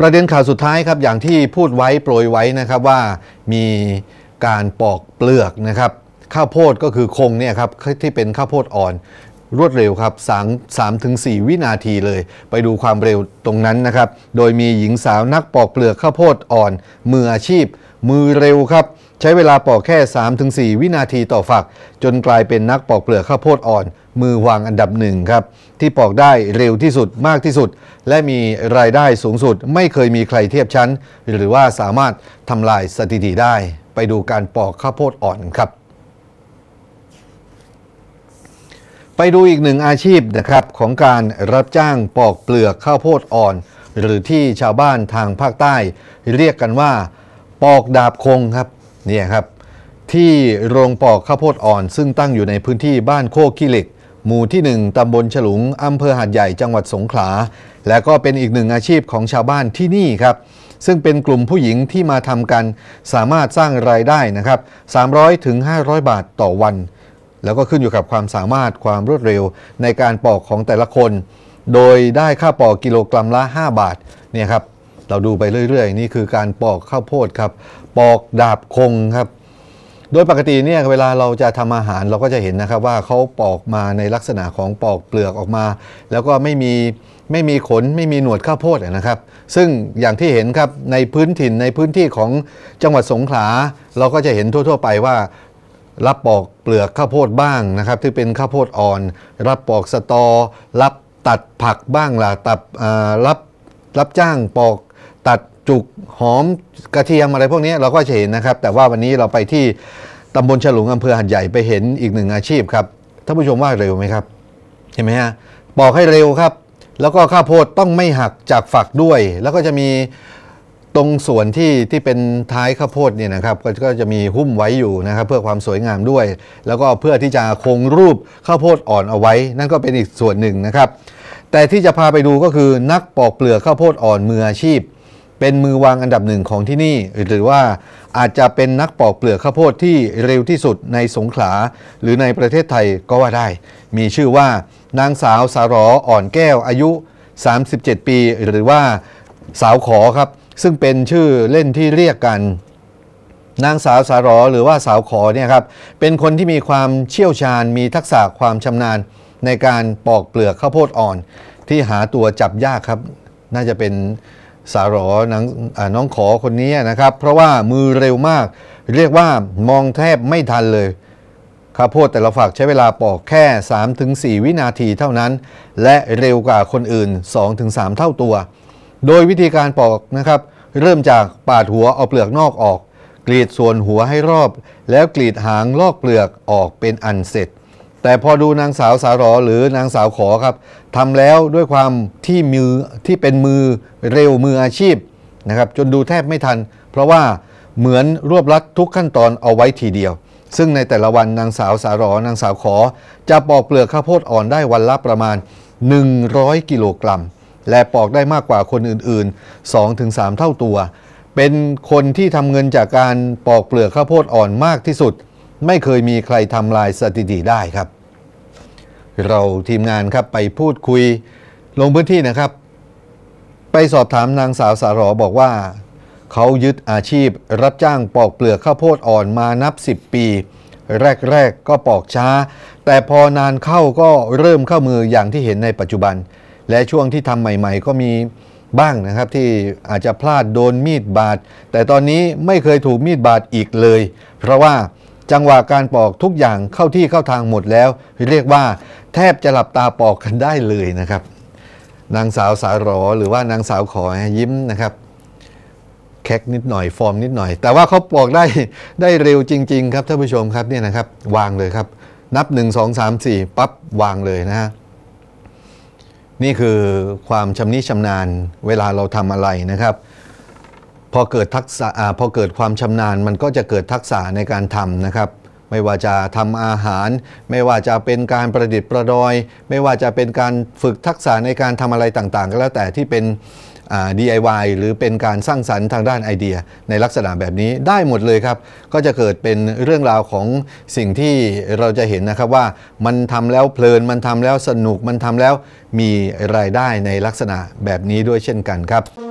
ประเด็นข่าวสุดท้ายครับ อย่างที่พูดไว้โปรยไว้นะครับว่ามีการปอกเปลือกนะครับข้าวโพดก็คือคงเนี่ยครับที่เป็นข้าวโพดอ่อน รวดเร็วครับ3มถึง4วินาทีเลย ไปดูความเร็วตรงนั้นนะครับโดยมีหญิงสาวนักปอกเปลือกข้าวโพดอ่อนมืออาชีพมือเร็วครับ ใช้เวลาปอกแค่ 3-4 วินาทีต่อฝัก จนกลายเป็นนักปอกเปลือกข้าวโพดอ่อนมือวางอันดับหนึ่งครับ ที่ปอกได้เร็วที่สุดมากที่สุด และมีรายได้สูงสุดไม่เคยมีใครเทียบชั้น หรือว่าสามารถทำลายสถิติได้ไปดูการปอกข้าวโพดอ่อนครับ ไปดูอีกหนึ่งอาชีพนะครับของการรับจ้างปอกเปลือกข้าวโพดอ่อน หรือที่ชาวบ้านทางภาคใต้ เรียกกันว่า ปอกดาบคงครับเนี่ยครับ ที่โรงปอกข้าวโพดอ่อน ซึ่งตั้งอยู่ในพื้นที่บ้านโคกขี้เหล็กหมู่ที่ 1ตำบลฉลุงอำเภอหาดใหญ่ จังหวัดสงขลา และก็เป็นอีกหนึ่งอาชีพของชาวบ้านที่นี่ครับ ซึ่งเป็นกลุ่มผู้หญิงที่มาทำกัน สามารถสร้างรายได้นะครับ 300ถึง500 บาทต่อวัน แล้วก็ขึ้นอยู่กับความสามารถความรวดเร็วในการปอกของแต่ละคน โดยได้ค่าปอกกิโลกรัมละ 5 บาท เนี่ยครับ เราดูไปเรื่อยๆ นี่คือการปอกข้าวโพดครับ ปอกดาบคงครับโดยปกติเนี่ยเวลาเราจะทำอาหารเราก็จะเห็นนะครับว่าเขาปอกมาในลักษณะของปอกเปลือกออกมา แล้วก็ไม่มีไม่มีขนไม่มีหนวดข้าวโพดนะครับ ซึ่งอย่างที่เห็นครับในพื้นถิ่นในพื้นที่ของจังหวัดสงขลา เราก็จะเห็นทั่วๆไปว่ารับปอกเปลือกข้าวโพดบ้างนะครับ ที่เป็นข้าวโพดอ่อน รับปอกสตอ รับตัดผักบ้างล่ะตัดรับรับจ้างปอกตัดจุกหอมกระเทียมอะไรพวกนี้เราก็จะเห็นนะครับ แต่ว่าวันนี้เราไปที่ตำบลฉลุงอำเภอหันใหญ่ไปเห็นอีกหนึ่งอาชีพครับท่านผู้ชมว่าเร็วไหมครับเห็นไหมฮะปอกให้เร็วครับ แล้วก็ข้าวโพดต้องไม่หักจากฝักด้วย แล้วก็จะมีตรงส่วนที่ที่เป็นท้ายข้าวโพดเนี่ยนะครับก็จะมีหุ้มไว้อยู่นะครับเพื่อความสวยงามด้วย แล้วก็เพื่อที่จะคงรูปข้าวโพดอ่อนเอาไว้นั่นก็เป็นอีกส่วนหนึ่งนะครับ แต่ที่จะพาไปดูก็คือนักปอกเปลือกข้าวโพดอ่อนมืออาชีพเป็นมือวางอันดับหนึ่งของที่นี่หรือว่าอาจจะเป็นนักปอกเปลือกข้าวโพดที่เร็วที่สุดในสงขลา หรือในประเทศไทยก็ว่าได้ มีชื่อว่านางสาวสารออ่อนแก้วอายุ 37 ปี หรือว่าสาวขอครับ ซึ่งเป็นชื่อเล่นที่เรียกกัน นางสาวสารอหรือว่าสาวขอเนี่ยครับเป็นคนที่มีความเชี่ยวชาญมีทักษะความชำนาญในการปอกเปลือกข้าวโพดอ่อน ที่หาตัวจับยากครับ น่าจะเป็นสารอนังน้องขอคนนี้นะครับ เพราะว่ามือเร็วมาก เรียกว่ามองแทบไม่ทันเลยข้าพูดแต่ละฝักใช้เวลาปอกแค่ 3-4 วินาทีเท่านั้น และเร็วกว่าคนอื่น 2-3 เท่าตัว โดยวิธีการปอกนะครับเริ่มจากปาดหัวเอาเปลือกนอกออกกรีดส่วนหัวให้รอบ แล้วกรีดหางลอกเปลือกออกเป็นอันเสร็จแต่พอดูนางสาวสาหรอหรือนางสาวขอครับทำแล้วด้วยความที่มือที่เป็นมือเร็วมืออาชีพนะครับจนดูแทบไม่ทัน เพราะว่าเหมือนรวบลัดทุกขั้นตอนเอาไว้ทีเดียว ซึ่งในแต่ละวันนางสาวสาหรอ นางสาวขอจะปอกเปลือกข้าวโพดอ่อนได้วันละประมาณ 100 กิโลกรัมและปอกได้มากกว่าคนอื่นๆ 2-3 เท่าตัว เป็นคนที่ทำเงินจากการปอกเปลือกข้าวโพดอ่อนมากที่สุดไม่เคยมีใครทำลายสถิติได้ครับ เราทีมงานครับไปพูดคุย ลงพื้นที่นะครับ ไปสอบถามนางสาวสารอบอกว่า เขายึดอาชีพรับจ้างปอกเปลือกข้าวโพดอ่อนมานับ 10 ปี แรกๆก็ปอกช้า แต่พอนานเข้าก็เริ่มเข้ามืออย่างที่เห็นในปัจจุบัน และช่วงที่ทำใหม่ๆ ก็มีบ้างนะครับที่อาจจะพลาดโดนมีดบาดแต่ตอนนี้ไม่เคยถูกมีดบาดอีกเลย เพราะว่าจังหวะการปอกทุกอย่างเข้าที่เข้าทางหมดแล้ว เรียกว่า แทบจะหลับตาปอกกันได้เลยนะครับนางสาวสาวรอหรือว่านางสาวขอยิ้มนะครับ แคกนิดหน่อยฟอร์มนิดหน่อย แต่ว่าเขาปอกได้ได้เร็วจริงๆครับ ท่านผู้ชมครับเนี่ยนะครับ วางเลยครับ นับ 1 2 3 4ปั๊บวางเลยนะฮะนี่คือความชำนิชำนาญเวลาเราทำอะไรนะครับพอเกิดทักษะพอเกิดความชำนาญมันก็จะเกิดทักษะในการทำนะครับ ไม่ว่าจะทำอาหาร ไม่ว่าจะเป็นการประดิษฐ์ประดอย ไม่ว่าจะเป็นการฝึกทักษะในการทำอะไรต่างๆก็แล้วแต่ที่เป็น DIY หรือเป็นการสร้างสรรค์ทางด้านไอเดีย ในลักษณะแบบนี้ได้หมดเลยครับ ก็จะเกิดเป็นเรื่องราวของสิ่งที่เราจะเห็นนะครับว่ามันทำแล้วเพลินมันทำแล้วสนุกมันทำแล้วมีรายได้ในลักษณะแบบนี้ด้วยเช่นกันครับ